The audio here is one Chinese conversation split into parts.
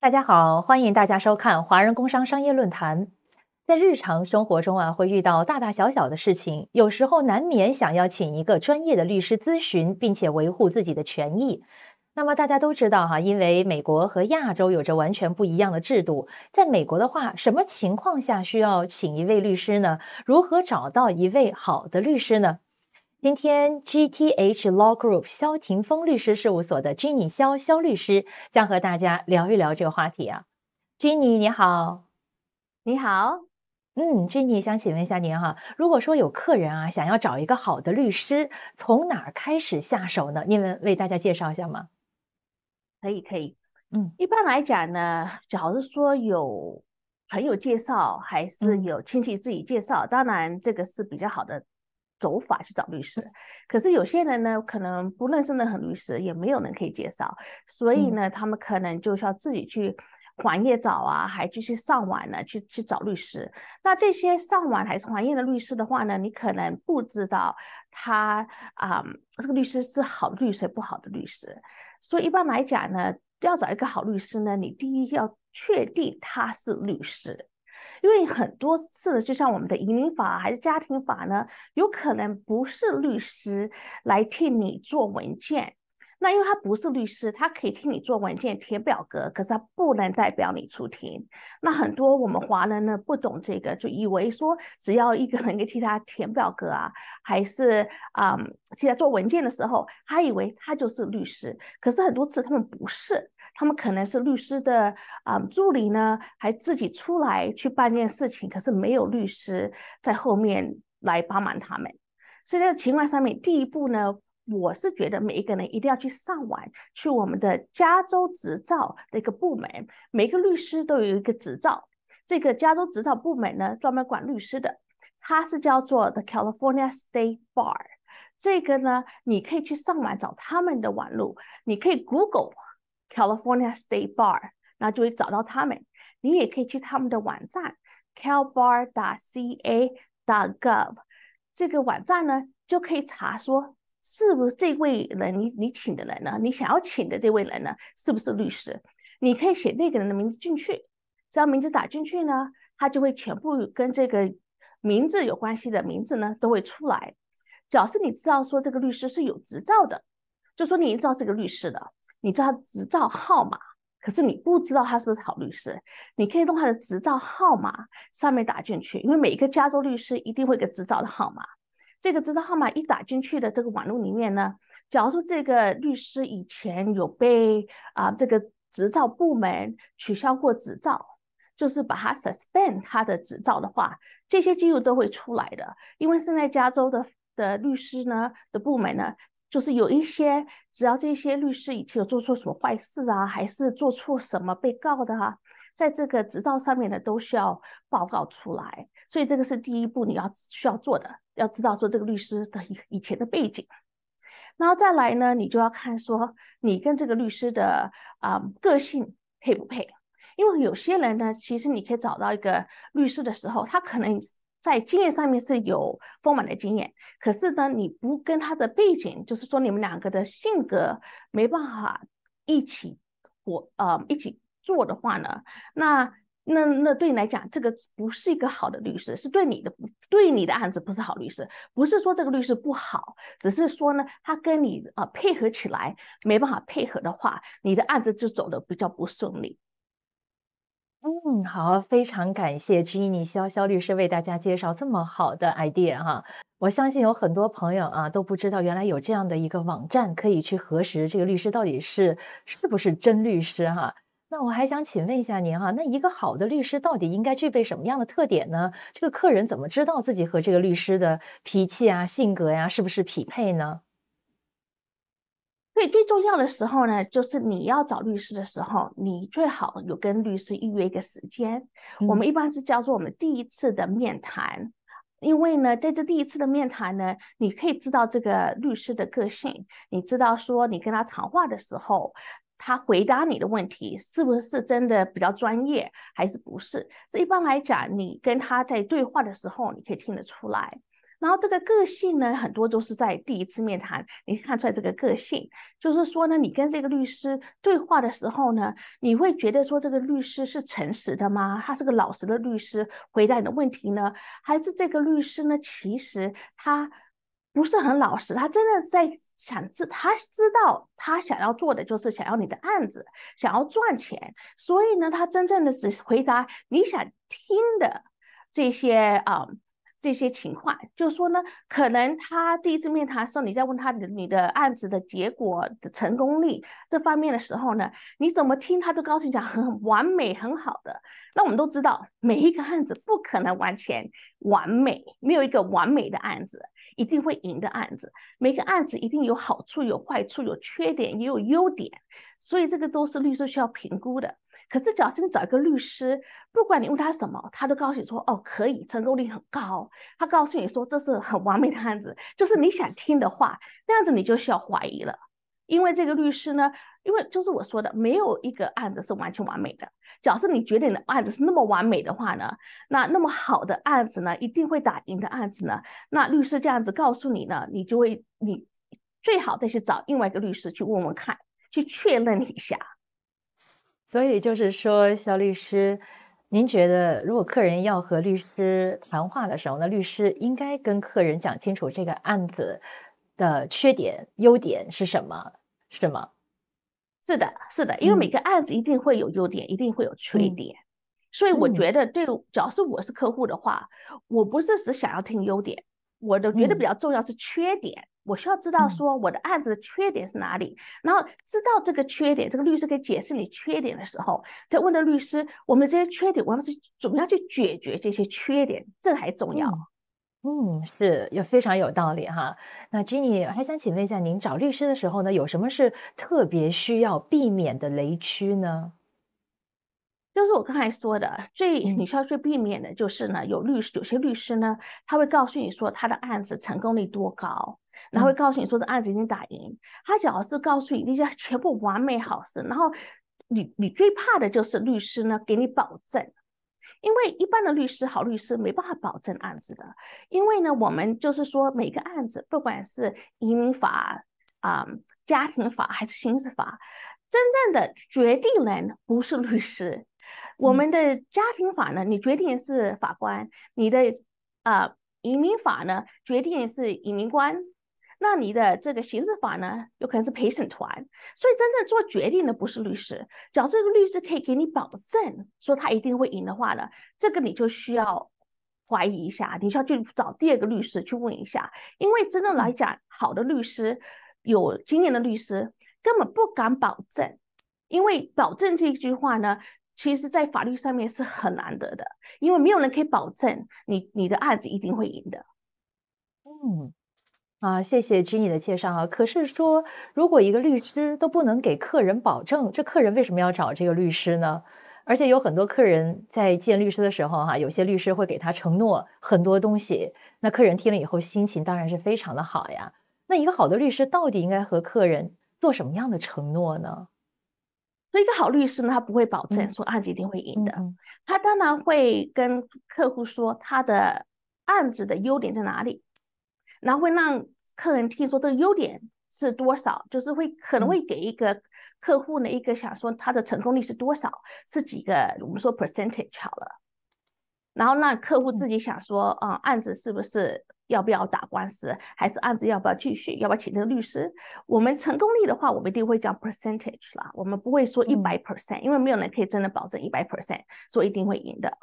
大家好，欢迎大家收看华人工商商业论坛。在日常生活中啊，会遇到大大小小的事情，有时候难免想要请一个专业的律师咨询，并且维护自己的权益。那么大家都知道哈，因为美国和亚洲有着完全不一样的制度，在美国的话，什么情况下需要请一位律师呢？如何找到一位好的律师呢？今天 GTH Law Group 萧庭锋律师事务所的 Jenny 萧萧律师将和大家聊一聊这个话题啊。Jenny 你好，你好，嗯，Jenny 想请问一下您哈，如果说有客人啊想要找一个好的律师，从哪开始下手呢？您们为大家介绍一下吗？可以可以，嗯，一般来讲呢，假如说有朋友介绍，还是有亲戚自己介绍，当然这个是比较好的。走法去找律师，可是有些人呢，可能不认识任何律师，也没有人可以介绍，所以呢，他们可能就是要自己去黄页找啊，还继续上网呢，去去找律师。那这些上网还是黄页的律师的话呢，你可能不知道他啊，这个律师是好律师不好的律师。所以一般来讲呢，要找一个好律师呢，你第一要确定他是律师。因为很多次就像我们的移民法还是家庭法呢，有可能不是律师来替你做文件。那因为他不是律师，他可以替你做文件、填表格，可是他不能代表你出庭。那很多我们华人呢不懂这个，就以为说只要一个人给替他填表格啊，还是啊替他做文件的时候，他以为他就是律师。可是很多次他们不是，他们可能是律师的啊助理呢，还自己出来去办件事情，可是没有律师在后面来帮忙他们。所以这情况上面，第一步呢。我是觉得每一个人一定要去上网，去我们的加州执照的一个部门。每个律师都有一个执照，这个加州执照部门呢，专门管律师的，它是叫做 The California State Bar。这个呢，你可以去上网找他们的网路，你可以 Google California State Bar，那就会找到他们。你也可以去他们的网站 calbar.ca.gov，这个网站呢就可以查说。是不是这位人你你请的人呢？你想要请的这位人呢，是不是律师？你可以写那个人的名字进去，只要名字打进去呢，他就会全部跟这个名字有关系的名字呢都会出来。假设你知道说这个律师是有执照的，就说你知道是个律师的，你知道执照号码，可是你不知道他是不是好律师，你可以用他的执照号码上面打进去，因为每一个加州律师一定会给执照的号码。这个执照号码一打进去的这个网络里面呢，假如说这个律师以前有被啊这个执照部门取消过执照，就是把他 suspend 他的执照的话，这些记录都会出来的。因为现在加州的的律师呢的部门呢，就是有一些只要这些律师以前有做错什么坏事啊，还是做错什么被告的啊，在这个执照上面呢都需要报告出来。所以这个是第一步，你要需要做的，要知道说这个律师的以以前的背景，然后再来呢，你就要看说你跟这个律师的啊个性配不配，因为有些人呢，其实你可以找到一个律师的时候，他可能在经验上面是有丰满的经验，可是呢，你不跟他的背景，就是说你们两个的性格没办法一起活，呃，一起做的话呢，那。那那对你来讲，这个不是一个好的律师，是对你的对你的案子不是好律师。不是说这个律师不好，只是说呢，他跟你啊配合起来没办法配合的话，你的案子就走的比较不顺利。嗯，好，非常感谢 Jenny 肖肖律师为大家介绍这么好的 idea 哈。我相信有很多朋友啊都不知道原来有这样的一个网站可以去核实这个律师到底是是不是真律师哈。那我还想请问一下您哈，那一个好的律师到底应该具备什么样的特点呢？这个客人怎么知道自己和这个律师的脾气啊、性格呀是不是匹配呢？对，最重要的时候呢，就是你要找律师的时候，你最好有跟律师预约一个时间。我们一般是叫做我们第一次的面谈，因为呢，在这第一次的面谈呢，你可以知道这个律师的个性，你知道说你跟他谈话的时候。他回答你的问题是不是真的比较专业，还是不是？这一般来讲，你跟他在对话的时候，你可以听得出来。然后这个个性呢，很多都是在第一次面谈，你看出来这个个性。就是说呢，你跟这个律师对话的时候呢，你会觉得说这个律师是诚实的吗？他是个老实的律师，回答你的问题呢，还是这个律师呢？其实他。不是很老实，他真的在想知，他知道他想要做的就是想要你的案子，想要赚钱，所以呢，他真正的只回答你想听的这些啊这些情况，就是说呢，可能他第一次面谈时候，你在问他的你的案子的结果的成功率这方面的时候呢，你怎么听他都高兴讲很完美很好的。那我们都知道每一个案子不可能完全完美，没有一个完美的案子。一定会赢的案子，每个案子一定有好处、有坏处、有缺点，也有优点，所以这个都是律师需要评估的。可是，假你找一个律师，不管你问他什么，他都告诉你说：“哦，可以，成功率很高。”他告诉你说：“这是很完美的案子。”就是你想听的话，那样子你就需要怀疑了。因为这个律师呢，因为就是我说的，没有一个案子是完全完美的。假设你决定的案子是那么完美的话呢，那那么好的案子呢，一定会打赢的案子呢，那律师这样子告诉你呢，你就会你最好再去找另外一个律师去问问看，去确认一下。所以就是说，肖律师，您觉得如果客人要和律师谈话的时候呢，律师应该跟客人讲清楚这个案子的缺点、优点是什么？是吗？是的，是的，因为每个案子一定会有优点，一定会有缺点，所以我觉得，对，只要是我是客户的话，我不是只想要听优点，我的觉得比较重要是缺点，我需要知道说我的案子的缺点是哪里，然后知道这个缺点，这个律师可以解释你缺点的时候，再问到律师，我们这些缺点，我们是怎么样去解决这些缺点，这还重要。嗯，是有非常有道理哈。那 Jenny 还想请问一下，您找律师的时候呢，有什么是特别需要避免的雷区呢？就是我刚才说的，最你需要最避免的就是呢，有律师有些律师呢，他会告诉你说他的案子成功率多高，然后会告诉你说这案子已经打赢，他主要是告诉你那些 全部完美好事。然后你你最怕的就是律师呢给你保证。因为一般的律师、好律师没办法保证案子的，因为呢，我们就是说每个案子，不管是移民法啊、家庭法还是刑事法，真正的决定人不是律师。我们的家庭法呢，你决定是法官；你的啊，移民法呢，决定是移民官。那你的这个刑事法呢，有可能是陪审团，所以真正做决定的不是律师。假如这个律师可以给你保证说他一定会赢的话呢，这个你就需要怀疑一下，你需要去找第二个律师去问一下。因为真正来讲，好的律师、有经验的律师根本不敢保证，因为保证这句话呢，其实，在法律上面是很难得的，因为没有人可以保证你你的案子一定会赢的。嗯。啊，谢谢 Jenny 的介绍啊。可是说，如果一个律师都不能给客人保证，这客人为什么要找这个律师呢？而且有很多客人在见律师的时候，哈，有些律师会给他承诺很多东西，那客人听了以后心情当然是非常的好呀。那一个好的律师到底应该和客人做什么样的承诺呢？所以，一个好律师呢，他不会保证说案子一定会赢的，他当然会跟客户说他的案子的优点在哪里。然后会让客人听说这个优点是多少，就是会可能会给一个客户呢一个想说他的成功率是多少，是几个我们说 percentage 好了，然后让客户自己想说啊案子是不是要不要打官司，还是案子要不要继续，要不要请这个律师？我们成功率的话，我们一定会讲 percentage 啦，我们不会说一百 percent，因为没有人可以真的保证一百 percent 说一定会赢的。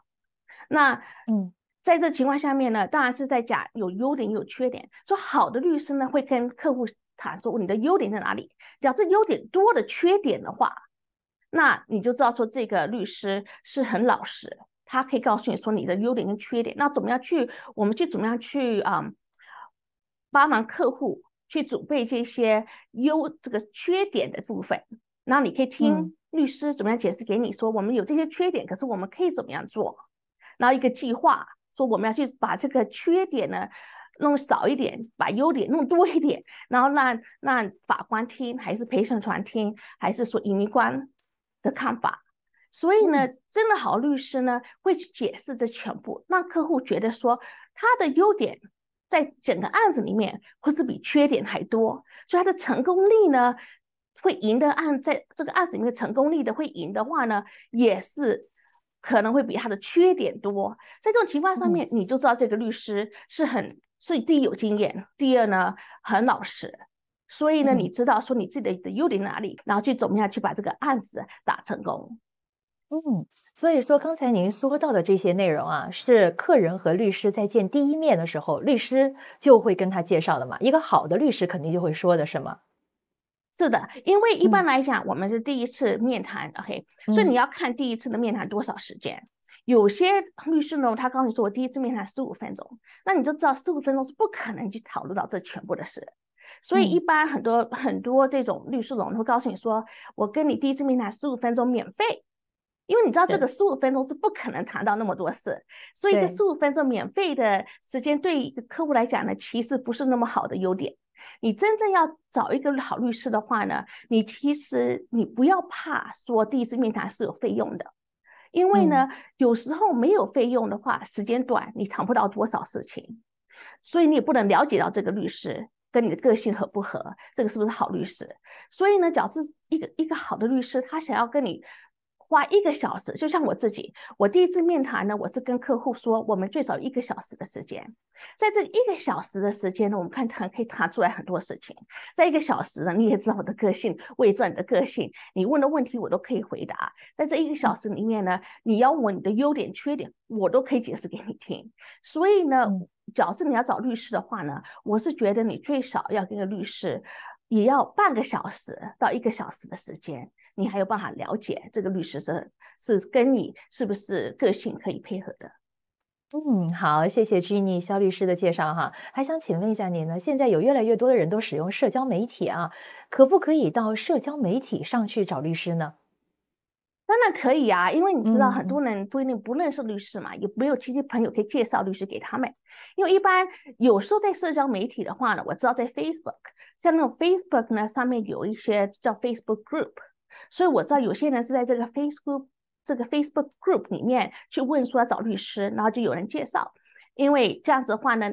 那嗯。在这情况下面呢，当然是在讲有优点也有缺点。说好的律师呢，会跟客户阐述你的优点在哪里。讲这优点多的缺点的话，那你就知道说这个律师是很老实，他可以告诉你说你的优点跟缺点。那怎么样去，我们去怎么样去啊，帮忙客户去准备这些优这个缺点的部分。那你可以听律师怎么样解释给你说，我们有这些缺点，可是我们可以怎么样做？然后一个计划。说我们要去把这个缺点呢弄少一点，把优点弄多一点，然后让让法官听，还是陪审团听，还是说移民官的看法。所以呢，真的好律师呢会去解释这全部，让客户觉得说他的优点在整个案子里面，会是比缺点还多，所以他的成功率呢会赢得案，在这个案子里面成功率的会赢的话呢，也是。可能会比他的缺点多，在这种情况上面，你就知道这个律师是很是第一有经验，第二呢很老实，所以呢你知道说你自己的优点哪里，然后去怎么样去把这个案子打成功。嗯，所以说刚才您说到的这些内容啊，是客人和律师在见第一面的时候，律师就会跟他介绍的嘛。一个好的律师肯定就会说的什么？是的，因为一般来讲，我们是第一次面谈，OK，所以你要看第一次的面谈多少时间。有些律师呢，他告诉你说我第一次面谈十五分钟，那你就知道十五分钟是不可能去讨论到这全部的事。所以一般很多很多这种律师事会告诉你说，我跟你第一次面谈十五分钟免费，因为你知道这个十五分钟是不可能谈到那么多事，所以一个十五分钟免费的时间对一个客户来讲呢，其实不是那么好的优点。你真正要找一个好律师的话呢，你其实你不要怕说第一次面谈是有费用的，因为呢，有时候没有费用的话，时间短，你谈不到多少事情，所以你也不能了解到这个律师跟你的个性合不合，这个是不是好律师。所以呢，假设一个一个好的律师，他想要跟你。花一个小时，就像我自己，我第一次面谈呢，我是跟客户说，我们最少一个小时的时间，在这一个小时的时间呢，我们看谈可以谈出来很多事情。在一个小时呢，你也知道我的个性，我也知道你的个性，你问的问题我都可以回答。在这一个小时里面呢，你要问你的优点、缺点，我都可以解释给你听。所以呢，假设你要找律师的话呢，我是觉得你最少要跟个律师。也要半个小时到一个小时的时间，你还有办法了解这个律师是是跟你是不是个性可以配合的？嗯，好，谢谢 Jenny 肖律师的介绍哈，还想请问一下您呢？现在有越来越多的人都使用社交媒体啊，可不可以到社交媒体上去找律师呢？当然可以啊，因为你知道很多人不一定不认识律师嘛，也没有亲戚朋友可以介绍律师给他们。因为一般有时候在社交媒体的话呢，我知道在 Facebook，像那种 Facebook 呢上面有一些叫 Facebook Group，所以我知道有些人是在这个 Facebook 这个 Facebook Group 里面去问说要找律师，然后就有人介绍。因为这样子的话呢，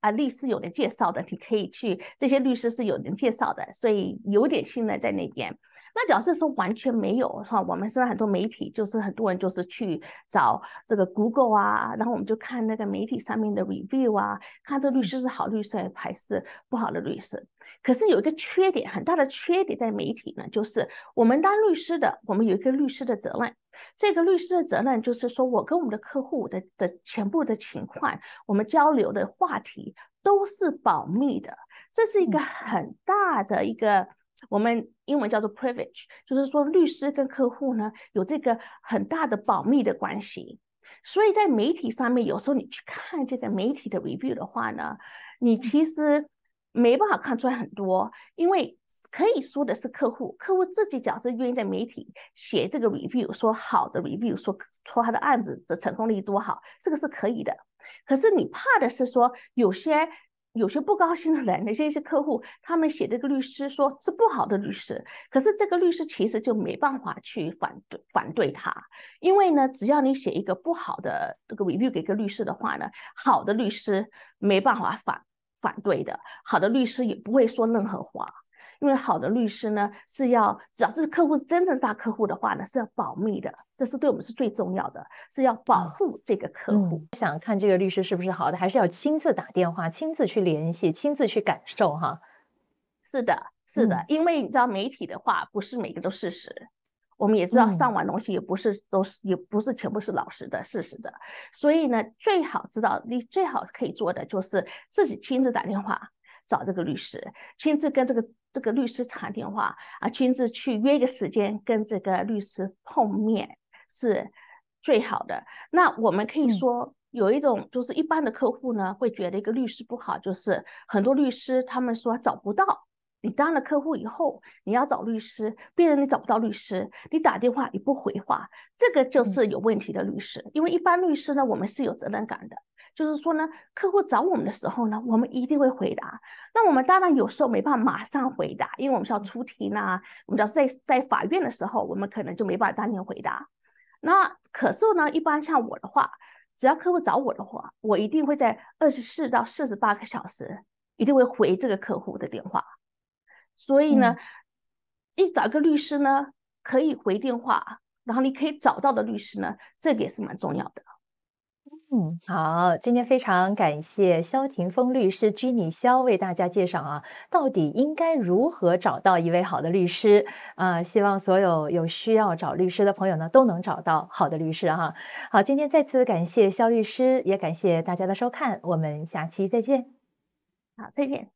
啊律师有人介绍的，你可以去这些律师是有人介绍的，所以有点信任在那边。那假设说完全没有是吧？我们是很多媒体，就是很多人就是去找这个 Google 啊，然后我们就看那个媒体上面的 review 啊，看这律师是好律师还是不好的律师。可是有一个缺点，很大的缺点在媒体呢，就是我们当律师的，我们有一个律师的责任。这个律师的责任就是说，我跟我们的客户的的全部的情况，我们交流的话题都是保密的，这是一个很大的一个。我们英文叫做 privilege，就是说律师跟客户呢有这个很大的保密的关系，所以在媒体上面，有时候你去看这个媒体的 review 的话呢，你其实没办法看出来很多，因为可以说的是客户，客户自己假设愿意在媒体写这个 review，说好的 review，说说他的案子这成功率多好，这个是可以的。可是你怕的是说有些。有些不高兴的人，那些一些客户，他们写这个律师说是不好的律师，可是这个律师其实就没办法去反对反对他，因为呢，只要你写一个不好的这个 review 给个律师的话呢，好的律师没办法反反对的，好的律师也不会说任何话。因为好的律师呢，是要只要是客户真正是大客户的话呢，是要保密的，这是对我们是最重要的是要保护这个客户。想看这个律师是不是好的，还是要亲自打电话、亲自去联系、亲自去感受哈。是的，是的，因为你知道媒体的话不是每个都事实，我们也知道上网东西也不是都是也不是全部是老实的事实的，所以呢，最好知道你最好可以做的就是自己亲自打电话。找这个律师，亲自跟这个这个律师谈电话啊，亲自去约一个时间跟这个律师碰面是最好的。那我们可以说有一种就是一般的客户呢会觉得一个律师不好，就是很多律师他们说找不到。你当了客户以后，你要找律师，别人你找不到律师，你打电话也不回话，这个就是有问题的律师。因为一般律师呢，我们是有责任感的，就是说呢，客户找我们的时候呢，我们一定会回答。那我们当然有时候没办法马上回答，因为我们是要出庭啊，我们只要在在法院的时候，我们可能就没办法当天回答。那可是呢，一般像我的话，只要客户找我的话，我一定会在二十四到四十八个小时，一定会回这个客户的电话。所以呢，一找个律师呢，可以回电话，然后你可以找到的律师呢，这个也是蛮重要的。嗯，好，今天非常感谢肖廷锋律师 Jenny 肖为大家介绍啊，到底应该如何找到一位好的律师啊，希望所有有需要找律师的朋友呢，都能找到好的律师哈。好，今天再次感谢肖律师，也感谢大家的收看，我们下期再见。好，再见。